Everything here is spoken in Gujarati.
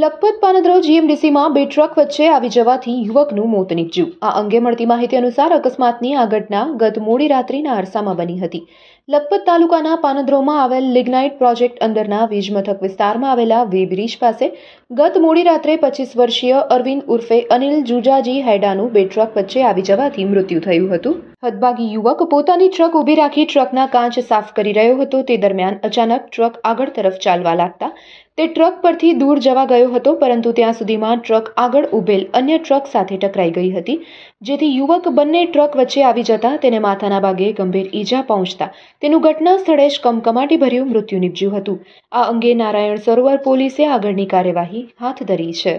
લખપત પાનદ્રવ જીએમડીસીમાં બે ટ્રક વચ્ચે આવી જવાથી યુવકનું મોત નીપજ્યું આ અંગે મળતી માહિતી અનુસાર અકસ્માતની આ ઘટના ગત મોડી રાત્રિના અરસામાં બની હતી લખપત તાલુકાના પાનદ્રોમાં આવેલ લિગ્નાઇટ પ્રોજેક્ટ અંદરના વીજ મથક વિસ્તારમાં આવેલા વેબ્રિજ પાસે ગત મોડી રાત્રે પચીસ વર્ષીય અરવિંદ ઉર્ફે અનિલ જુજાજી હૈડાનું બે ટ્રક વચ્ચે આવી જવાથી મૃત્યુ થયું હતું હદભાગી યુવક પોતાની ટ્રક ઊભી રાખી ટ્રકના કાંચ સાફ કરી રહ્યો હતો તે દરમિયાન અચાનક ટ્રક આગળ તરફ ચાલવા લાગતા તે ટ્રક પરથી દૂર જવા ગયો હતો પરંતુ ત્યાં સુધીમાં ટ્રક આગળ ઉભેલ અન્ય ટ્રક સાથે ટકરાઈ ગઈ હતી જેથી યુવક બંને ટ્રક વચ્ચે આવી જતા તેને માથાના ભાગે ગંભીર ઈજા પહોંચતા તેનું ઘટના સ્થળે જ કમકમાટીભર્યું મૃત્યુ નીપજ્યું હતું આ અંગે નારાયણ સરોવર પોલીસે આગળની કાર્યવાહી હાથ ધરી છે